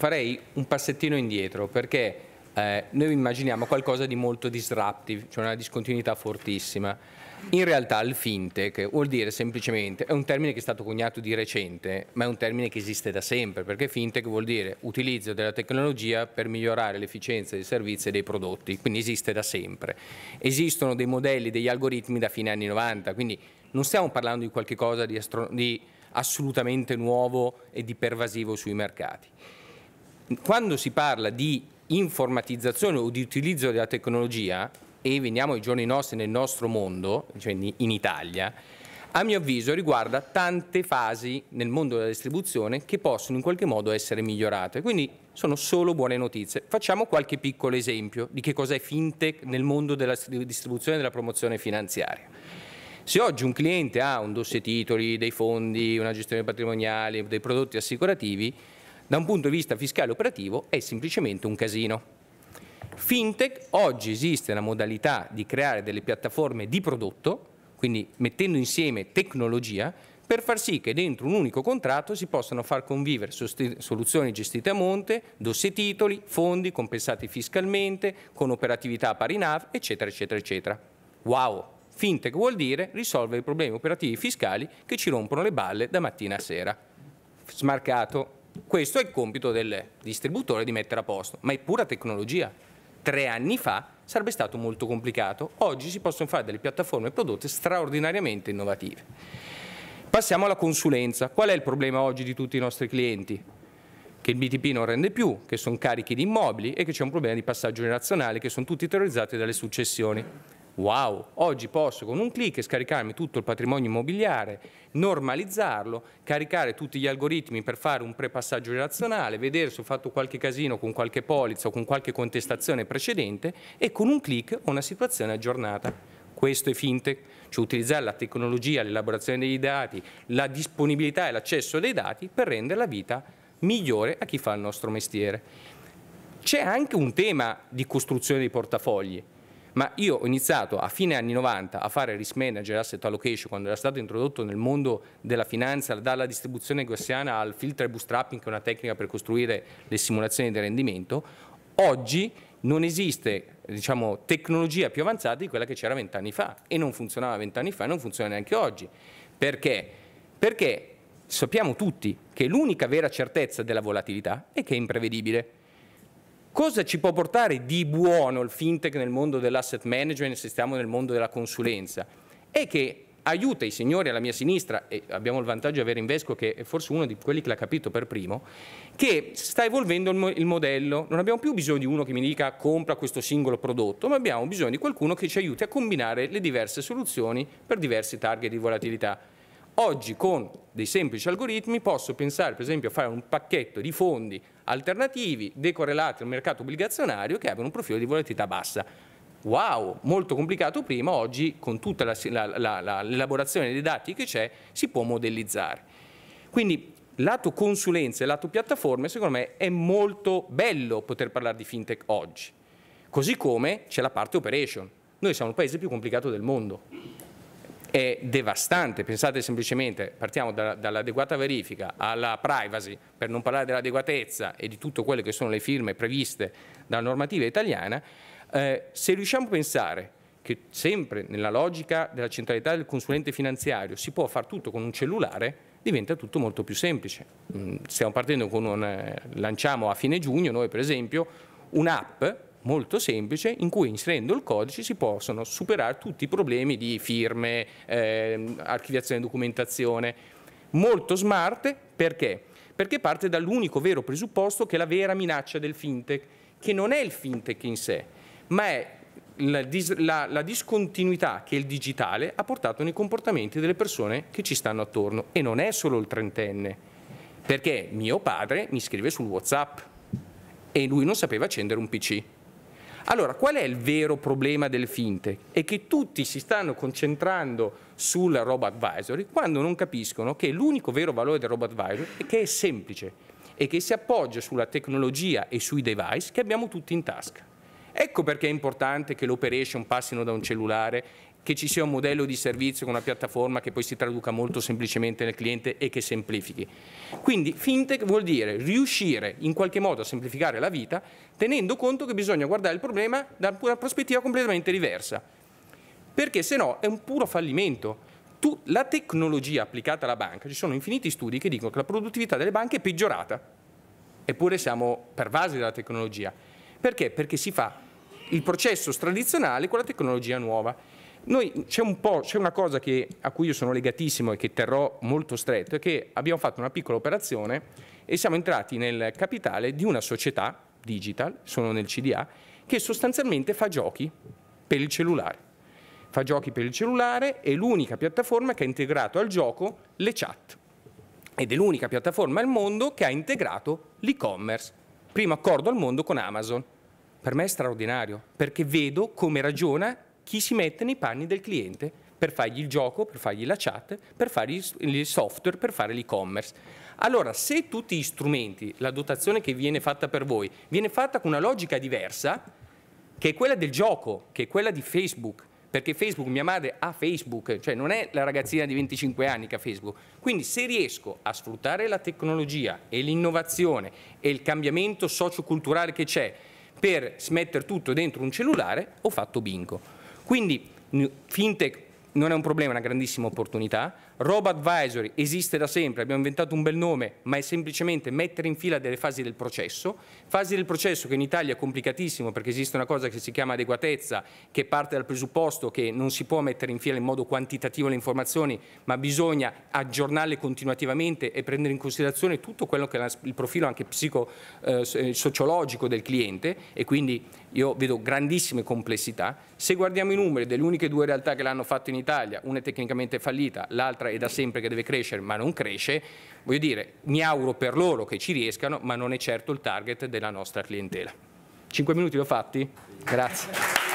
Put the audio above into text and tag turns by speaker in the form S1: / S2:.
S1: farei un passettino indietro perché eh, noi immaginiamo qualcosa di molto disruptive, cioè una discontinuità fortissima. In realtà il fintech vuol dire semplicemente, è un termine che è stato coniato di recente, ma è un termine che esiste da sempre, perché fintech vuol dire utilizzo della tecnologia per migliorare l'efficienza dei servizi e dei prodotti, quindi esiste da sempre. Esistono dei modelli, degli algoritmi da fine anni 90, quindi non stiamo parlando di qualcosa di, di assolutamente nuovo e di pervasivo sui mercati quando si parla di informatizzazione o di utilizzo della tecnologia, e veniamo ai giorni nostri nel nostro mondo, cioè in Italia, a mio avviso riguarda tante fasi nel mondo della distribuzione che possono in qualche modo essere migliorate. Quindi sono solo buone notizie. Facciamo qualche piccolo esempio di che cos'è fintech nel mondo della distribuzione e della promozione finanziaria. Se oggi un cliente ha un dossier titoli, dei fondi, una gestione patrimoniale, dei prodotti assicurativi, da un punto di vista fiscale operativo è semplicemente un casino. Fintech, oggi esiste la modalità di creare delle piattaforme di prodotto, quindi mettendo insieme tecnologia, per far sì che dentro un unico contratto si possano far convivere soluzioni gestite a monte, dossier titoli, fondi compensati fiscalmente, con operatività pari NAV, eccetera, eccetera, eccetera. Wow! Fintech vuol dire risolvere i problemi operativi fiscali che ci rompono le balle da mattina a sera. Smarcato. Questo è il compito del distributore di mettere a posto, ma è pura tecnologia. Tre anni fa sarebbe stato molto complicato, oggi si possono fare delle piattaforme e prodotti straordinariamente innovative. Passiamo alla consulenza. Qual è il problema oggi di tutti i nostri clienti? Che il BTP non rende più, che sono carichi di immobili e che c'è un problema di passaggio generazionale, che sono tutti terrorizzati dalle successioni. Wow, oggi posso con un clic scaricarmi tutto il patrimonio immobiliare, normalizzarlo, caricare tutti gli algoritmi per fare un prepassaggio relazionale, vedere se ho fatto qualche casino con qualche polizza o con qualche contestazione precedente e con un clic ho una situazione aggiornata. Questo è fintech, cioè utilizzare la tecnologia, l'elaborazione dei dati, la disponibilità e l'accesso dei dati per rendere la vita migliore a chi fa il nostro mestiere. C'è anche un tema di costruzione dei portafogli ma io ho iniziato a fine anni 90 a fare risk manager, asset allocation, quando era stato introdotto nel mondo della finanza, dalla distribuzione gaussiana al filter bootstrapping, che è una tecnica per costruire le simulazioni del rendimento, oggi non esiste diciamo, tecnologia più avanzata di quella che c'era vent'anni fa e non funzionava vent'anni fa e non funziona neanche oggi. Perché? Perché sappiamo tutti che l'unica vera certezza della volatilità è che è imprevedibile. Cosa ci può portare di buono il fintech nel mondo dell'asset management se stiamo nel mondo della consulenza? È che aiuta i signori alla mia sinistra, e abbiamo il vantaggio di avere Invesco che è forse uno di quelli che l'ha capito per primo, che sta evolvendo il, modello. Non abbiamo più bisogno di uno che mi dica compra questo singolo prodotto, ma abbiamo bisogno di qualcuno che ci aiuti a combinare le diverse soluzioni per diversi target di volatilità. Oggi con dei semplici algoritmi posso pensare per esempio a fare un pacchetto di fondi alternativi decorrelati al mercato obbligazionario che abbiano un profilo di volatilità bassa. Wow, molto complicato prima, oggi con tutta l'elaborazione dei dati che c'è si può modellizzare. Quindi lato consulenza e lato piattaforme, secondo me è molto bello poter parlare di fintech oggi. Così come c'è la parte operation. Noi siamo il paese più complicato del mondo è devastante. Pensate semplicemente, partiamo da, dall'adeguata verifica alla privacy, per non parlare dell'adeguatezza e di tutte quelle che sono le firme previste dalla normativa italiana, eh, se riusciamo a pensare che sempre nella logica della centralità del consulente finanziario si può fare tutto con un cellulare, diventa tutto molto più semplice. Mm, stiamo partendo con un, eh, lanciamo a fine giugno noi per esempio un'app molto semplice in cui inserendo il codice si possono superare tutti i problemi di firme, eh, archiviazione e documentazione. Molto smart perché? Perché parte dall'unico vero presupposto che è la vera minaccia del fintech, che non è il fintech in sé, ma è la, dis la, la discontinuità che il digitale ha portato nei comportamenti delle persone che ci stanno attorno. E non è solo il trentenne, perché mio padre mi scrive sul WhatsApp e lui non sapeva accendere un PC allora, qual è il vero problema delle finte? È che tutti si stanno concentrando sulla roba advisory quando non capiscono che l'unico vero valore del robo advisory è che è semplice e che si appoggia sulla tecnologia e sui device che abbiamo tutti in tasca. Ecco perché è importante che l'operation passino da un cellulare che ci sia un modello di servizio con una piattaforma che poi si traduca molto semplicemente nel cliente e che semplifichi. Quindi fintech vuol dire riuscire in qualche modo a semplificare la vita tenendo conto che bisogna guardare il problema da una prospettiva completamente diversa, perché se no è un puro fallimento. Tu, la tecnologia applicata alla banca, ci sono infiniti studi che dicono che la produttività delle banche è peggiorata, eppure siamo pervasi dalla tecnologia. Perché? Perché si fa il processo tradizionale con la tecnologia nuova. Noi c'è un po', c'è una cosa che, a cui io sono legatissimo e che terrò molto stretto, è che abbiamo fatto una piccola operazione e siamo entrati nel capitale di una società digital, sono nel CDA, che sostanzialmente fa giochi per il cellulare. Fa giochi per il cellulare, è l'unica piattaforma che ha integrato al gioco le chat ed è l'unica piattaforma al mondo che ha integrato l'e-commerce. Primo accordo al mondo con Amazon. Per me è straordinario, perché vedo come ragiona chi si mette nei panni del cliente per fargli il gioco, per fargli la chat, per fargli il software, per fare l'e-commerce. Allora, se tutti gli strumenti, la dotazione che viene fatta per voi, viene fatta con una logica diversa, che è quella del gioco, che è quella di Facebook, perché Facebook, mia madre ha Facebook, cioè non è la ragazzina di 25 anni che ha Facebook. Quindi se riesco a sfruttare la tecnologia e l'innovazione e il cambiamento socioculturale che c'è per smettere tutto dentro un cellulare, ho fatto bingo. Quindi fintech non è un problema, è una grandissima opportunità, Roba advisory esiste da sempre, abbiamo inventato un bel nome, ma è semplicemente mettere in fila delle fasi del processo. Fasi del processo che in Italia è complicatissimo perché esiste una cosa che si chiama adeguatezza, che parte dal presupposto che non si può mettere in fila in modo quantitativo le informazioni, ma bisogna aggiornarle continuativamente e prendere in considerazione tutto quello che è il profilo anche psicosociologico eh, eh del cliente e quindi io vedo grandissime complessità. Se guardiamo i numeri delle uniche due realtà che l'hanno fatto in Italia, una è tecnicamente fallita, l'altra è è da sempre che deve crescere ma non cresce, voglio dire, mi auguro per loro che ci riescano, ma non è certo il target della nostra clientela. Cinque minuti l'ho fatti? Grazie.